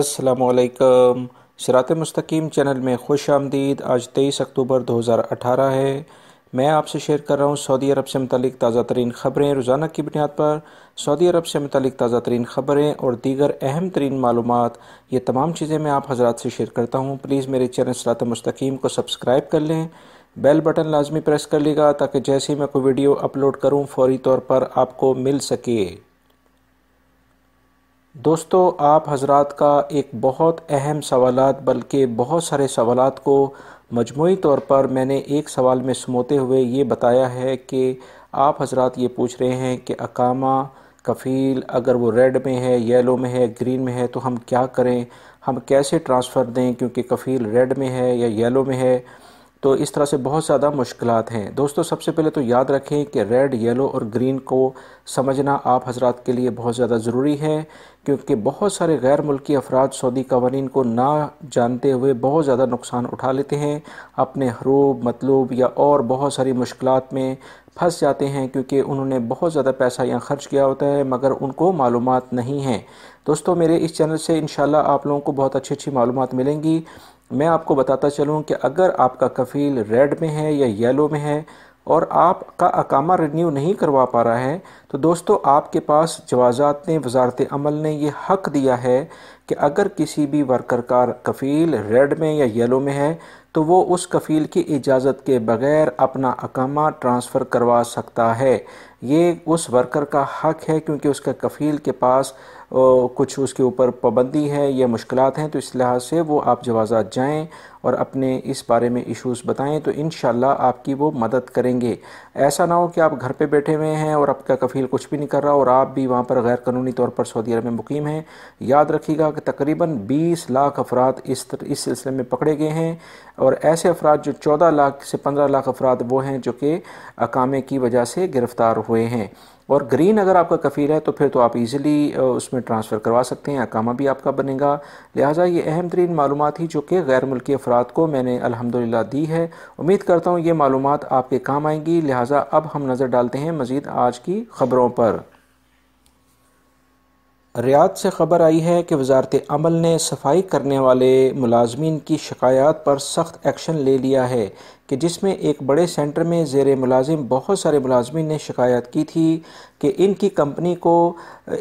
السلام علیکم سرات مستقیم چینل میں خوش آمدید آج تیئیس اکتوبر دو ہزار اٹھارہ ہے میں آپ سے شیئر کر رہا ہوں سعودی عرب سے متعلق تازہ ترین خبریں روزانہ کی بنیاد پر سعودی عرب سے متعلق تازہ ترین خبریں اور دیگر اہم ترین معلومات یہ تمام چیزیں میں آپ حضرات سے شیئر کرتا ہوں پلیز میرے چینل سرات مستقیم کو سبسکرائب کر لیں بیل بٹن لازمی پریس کر لے گا تاکہ جیسے ہی میں کوئی ویڈیو اپلوڈ کروں فوری طور پر آپ کو مل سکے دوستو آپ حضرات کا ایک بہت اہم سوالات بلکہ بہت سارے سوالات کو مجموعی طور پر میں نے ایک سوال میں سموتے ہوئے یہ بتایا ہے کہ آپ حضرات یہ پوچھ رہے ہیں کہ اکامہ کفیل اگر وہ ریڈ میں ہے یلو میں ہے گرین میں ہے تو ہم کیا کریں ہم کیسے ٹرانسفر دیں کیونکہ کفیل ریڈ میں ہے یا یلو میں ہے تو اس طرح سے بہت زیادہ مشکلات ہیں دوستو سب سے پہلے تو یاد رکھیں کہ ریڈ یلو اور گرین کو سمجھنا آپ حضرات کے لیے بہت زیادہ ضروری ہے کیونکہ بہت سارے غیر ملکی افراد سعودی قوانین کو نہ جانتے ہوئے بہت زیادہ نقصان اٹھا لیتے ہیں اپنے حروب مطلوب یا اور بہت ساری مشکلات میں پھنس جاتے ہیں کیونکہ انہوں نے بہت زیادہ پیسہ یہاں خرچ کیا ہوتا ہے مگر ان کو معلومات نہیں ہیں دوستو میرے اس چینل سے انشاءاللہ آپ لوگوں کو بہت اچھی اچھی معلومات ملیں گی میں آپ کو بتاتا چلوں کہ اگر آپ کا کفیل ریڈ میں ہے یا یلو میں ہے اور آپ کا اقامہ رینیو نہیں کروا پا رہا ہے تو دوستو آپ کے پاس جوازات نے وزارت عمل نے یہ حق دیا ہے کہ اگر کسی بھی ورکر کا کفیل ریڈ میں یا یلو میں ہے تو وہ اس کفیل کی اجازت کے بغیر اپنا اقامہ ٹرانسفر کروا سکتا ہے یہ اس ورکر کا حق ہے کیونکہ اس کا کفیل کے پاس کچھ اس کے اوپر پابندی ہے یا مشکلات ہیں تو اس لحاظ سے وہ آپ جوازات جائیں اور اپنے اس بارے میں ایشوز بتائیں تو انشاءاللہ آپ کی وہ مدد کریں گے ایسا نہ ہو کہ آپ گھر پہ بیٹھے ہوئے ہیں اور آپ کا کفیل کچھ بھی نہیں کر رہا اور آپ بھی وہاں پر غیر قانونی طور پر سعودی عرب میں مقیم ہیں یاد رکھیے گا کہ تقریباً بیس لاکھ افراد اس سلسلے میں پکڑے گئے ہیں اور ایسے افراد جو چودہ لاکھ سے پندرہ لاکھ افراد وہ ہیں جو کہ اکامے کی وجہ سے گرفتار ہوئے ہیں اور گرین اگر آپ کا کفیر ہے تو پھر تو آپ ایزیلی اس میں ٹرانسفر کروا سکتے ہیں اکامہ بھی آپ کا بنے گا لہٰذا یہ اہم ترین معلومات ہی جو کہ غیر ملکی افراد کو میں نے الحمدللہ دی ہے امید کرتا ہوں یہ معلومات آپ کے کام آئیں گی لہٰذا اب ہم نظر ڈالتے ہیں مزید آج کی خبروں پر ریاض سے خبر آئی ہے کہ وزارت عمل نے صفائی کرنے والے ملازمین کی شکایات پر سخت ایکشن لے لیا ہے کہ جس میں ایک بڑے سینٹر میں زیر ملازم بہت سارے ملازمین نے شکایت کی تھی کہ ان کی کمپنی کو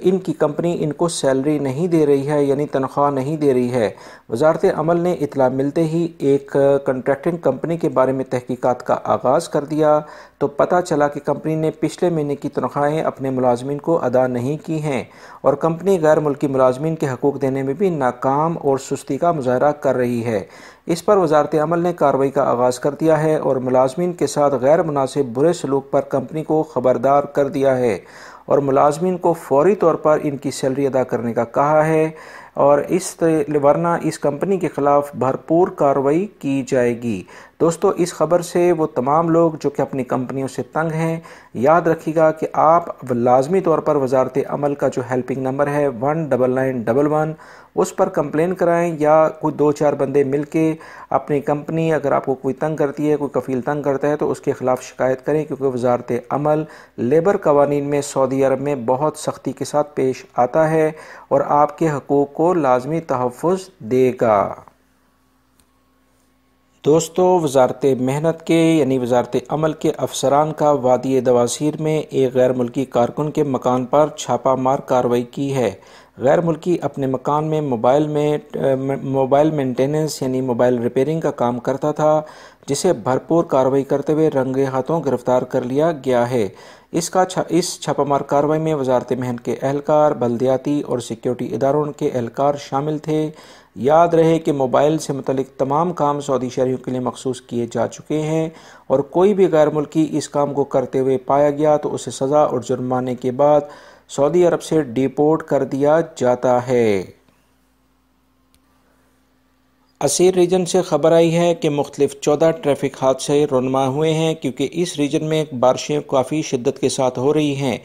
ان کی کمپنی ان کو سیلری نہیں دے رہی ہے یعنی تنخواہ نہیں دے رہی ہے وزارت عمل نے اطلاع ملتے ہی ایک کنٹریکٹنگ کمپنی کے بارے میں تحقیقات کا آغاز کر دیا تو پتہ چلا کہ کمپنی نے پچھلے مہینے کی تنخواہیں اپنے ملازمین کو ادا نہیں کی ہیں اور کمپنی غیر ملکی ملازمین کے حقوق دینے میں بھی ناکام اور سستی کا مظاہرہ کر رہی ہے اس پر وزارت عمل نے کارروائی کا آغاز کر دیا ہے اور ملازمین کے ساتھ غیر مناسب برے سلوک پر کمپنی کو خبردار کر دیا ہے اور ملازمین کو فوری طور پر ان کی سیلری ادا کرنے کا کہا ہے اور اس ورنہ اس کمپنی کے خلاف بھرپور کارروائی کی جائے گی دوستو اس خبر سے وہ تمام لوگ جو کہ اپنی کمپنیوں سے تنگ ہیں یاد رکھیے گا کہ آپ لازمی طور پر وزارت عمل کا جو ہیلپنگ نمبر ہے one double nine double one اس پر کمپلین کرائیں یا کوئی دو چار بندے مل کے اپنی کمپنی اگر آپ کو کوئی تنگ کرتی ہے کوئی کفیل تنگ کرتا ہے تو اس کے خلاف شکایت کریں کیونکہ وزارت عمل لیبر قوانین میں سعودی عرب میں بہت سختی کے ساتھ پیش آتا ہے اور آپ کے حقوق کو لازمی تحفظ دے گا دوستو وزارت محنت کے یعنی وزارت عمل کے افسران کا وادی دواسیر میں ایک غیر ملکی کارکن کے مکان پر چھاپہ مار کارروائی کی ہے غیر ملکی اپنے مکان میں موبائل میں موبائل مینٹیننس یعنی موبائل ریپیرنگ کا کام کرتا تھا جسے بھرپور کارروائی کرتے ہوئے رنگے ہاتھوں گرفتار کر لیا گیا ہے اس کا اس چھاپہ مار کارروائی میں وزارت مہن کے اہلکار بلدیاتی اور سیکیورٹی اداروں کے اہلکار شامل تھے یاد رہے کہ موبائل سے متعلق تمام کام سعودی شہریوں کے لیے مخصوص کیے جا چکے ہیں اور کوئی بھی غیر ملکی اس کام کو کرتے ہوئے پایا گیا تو اسے سزا اور جرمانے کے بعد سعودی عرب سے ڈیپورٹ کر دیا جاتا ہے اسیر ریجن سے خبر آئی ہے کہ مختلف چودہ ٹریفک حادثے رونما ہوئے ہیں کیونکہ اس ریجن میں بارشیں کافی شدت کے ساتھ ہو رہی ہیں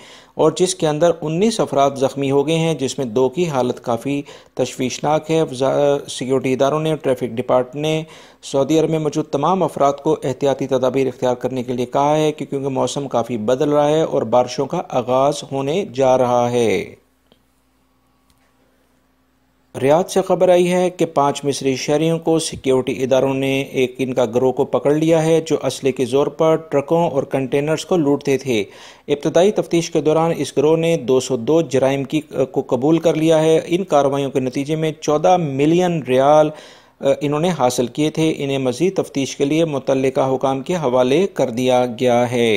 اور جس کے اندر انیس افراد زخمی ہو گئے ہیں جس میں دو کی حالت کافی تشویشناک ہے سیکیورٹی اداروں نے ٹریفک ڈپارٹمنٹ نے سعودی عرب میں موجود تمام افراد کو احتیاطی تدابیر اختیار کرنے کے لیے کہا ہے کہ کیونکہ موسم کافی بدل رہا ہے اور بارشوں کا آغاز ہونے جا رہا ہے ریاض سے خبر آئی ہے کہ پانچ مصری شہریوں کو سیکیورٹی اداروں نے ایک ان کا گروہ کو پکڑ لیا ہے جو اسلحے کے زور پر ٹرکوں اور کنٹینرز کو لوٹتے تھے ابتدائی تفتیش کے دوران اس گروہ نے دو سو دو جرائم کی کو قبول کر لیا ہے ان کارروائیوں کے نتیجے میں چودہ ملین ریال انہوں نے حاصل کیے تھے انہیں مزید تفتیش کے لیے متعلقہ حکام کے حوالے کر دیا گیا ہے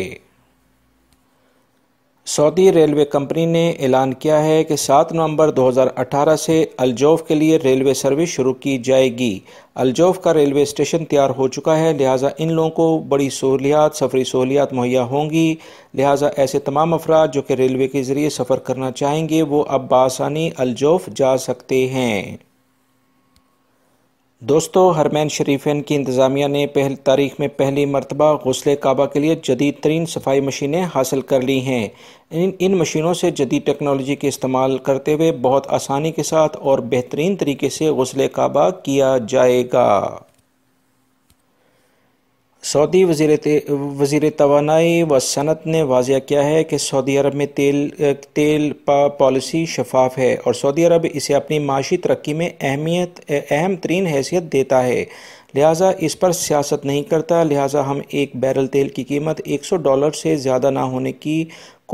سعودی ریلوے کمپنی نے اعلان کیا ہے کہ سات نومبر دو ہزار اٹھارہ سے الجوف کے لیے ریلوے سروس شروع کی جائے گی الجوف کا ریلوے اسٹیشن تیار ہو چکا ہے لہٰذا ان لوگوں کو بڑی سہولیات سفری سہولیات مہیا ہوں گی لہٰذا ایسے تمام افراد جو کہ ریلوے کے ذریعے سفر کرنا چاہیں گے وہ اب بآسانی الجوف جا سکتے ہیں دوستو حرمین شریفین کی انتظامیہ نے پہل تاریخ میں پہلی مرتبہ غسل کعبہ کے لیے جدید ترین صفائی مشینیں حاصل کر لی ہیں ان ان مشینوں سے جدید ٹیکنالوجی کے استعمال کرتے ہوئے بہت آسانی کے ساتھ اور بہترین طریقے سے غسل کعبہ کیا جائے گا سعودی وزیر وزیر توانائی و صنعت نے واضح کیا ہے کہ سعودی عرب میں تیل تیل پا پالیسی شفاف ہے اور سعودی عرب اسے اپنی معاشی ترقی میں اہمیت اہم ترین حیثیت دیتا ہے لہٰذا اس پر سیاست نہیں کرتا لہٰذا ہم ایک بیرل تیل کی قیمت ایک سو ڈالر سے زیادہ نہ ہونے کی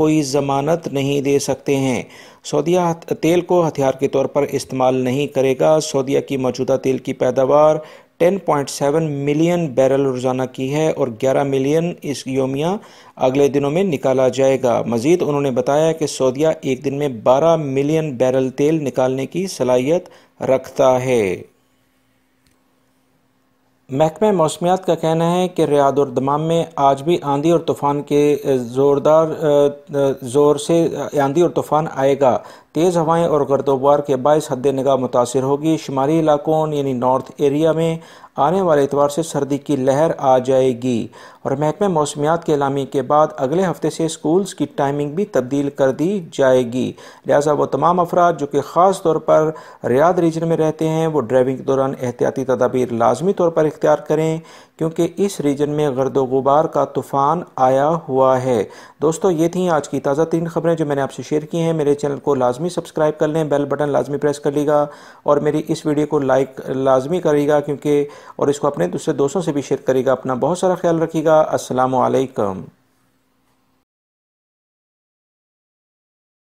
کوئی ضمانت نہیں دے سکتے ہیں سعودیہ تیل کو ہتھیار کے طور پر استعمال نہیں کرے گا سعودیہ کی موجودہ تیل کی پیداوار ten point seven million barrel روزانہ کی ہے اور گیارہ ملین اس یومیہ اگلے دنوں میں نکالا جائے گا مزید انہوں نے بتایا کہ سعودیہ ایک دن میں بارہ ملین بیرل تیل نکالنے کی صلاحیت رکھتا ہے محکمہ موسمیات کا کہنا ہے کہ ریاض اور دمام میں آج بھی آندھی اور طوفان کے زوردار زور سے آندھی اور طوفان آئے گا تیز ہوائیں اور گرد و بار کے باعث حد نگاہ متاثر ہوگی شمالی علاقوں یعنی نارتھ ایریا میں آنے والے اتوار سے سردی کی لہر آ جائے گی اور محکمہ موسمیات کے علامی کے بعد اگلے ہفتے سے سکولز کی ٹائمنگ بھی تبدیل کر دی جائے گی لہٰذا وہ تمام افراد جو کہ خاص طور پر ریاض ریجن میں رہتے ہیں وہ ڈرائیونگ کے دوران احتیاطی تدابیر لازمی طور پر اختیار کریں کیونکہ اس ریجن میں غرد و غبار کا طوفان آیا ہوا ہے دوستو یہ تھیں آج کی تازہ ترین خبریں جو میں نے آپ سے شیئر کی ہیں میرے چینل کو لازمی لازمی سبسکرائب کر لیں بیل بٹن لازمی پریس کر لیے گا اور میری اس ویڈیو کو لائک لازمی کرے گا کیونکہ اور اس کو اپنے دوسرے دوستوں سے بھی شیئر کرے گا اپنا بہت سارا خیال رکھیے گا السلام علیکم